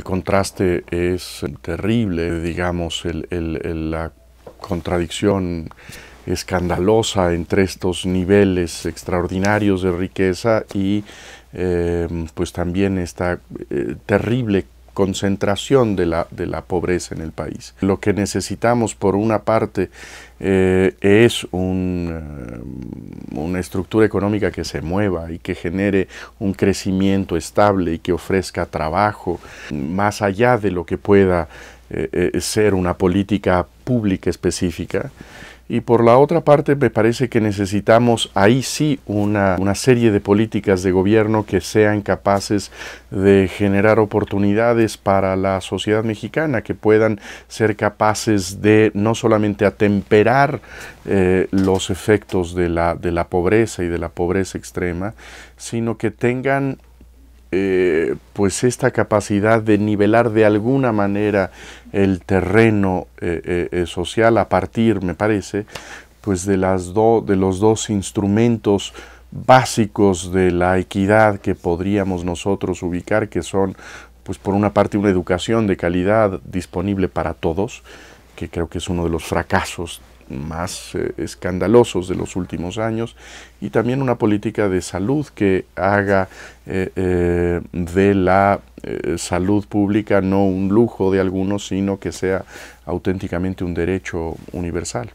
El contraste es terrible, digamos, la contradicción escandalosa entre estos niveles extraordinarios de riqueza y em, pues también esta eh, terrible concentración de la, pobreza en el país. Lo que necesitamos por una parte eh, es un una estructura económica que se mueva y que genere un crecimiento estable y que ofrezca trabajo, más allá de lo que pueda eh, eh, ser una política pública específica. Y por la otra parte, me parece que necesitamos ahí sí una, serie de políticas de gobierno que sean capaces de generar oportunidades para la sociedad mexicana, que puedan ser capaces de no solamente atemperar eh, los efectos de la, de la pobreza y de la pobreza extrema, sino que tengan eh, pues esta capacidad de nivelar de alguna manera el terreno eh, eh, eh, social a partir, me parece, pues de, las de los dos instrumentos básicos de la equidad que podríamos nosotros ubicar, que son, pues por una parte, una educación de calidad disponible para todos, que creo que es uno de los fracasos más eh, escandalosos de los últimos años y también una política de salud que haga eh, eh, de la salud pública no un lujo de algunos, sino que sea auténticamente un derecho universal.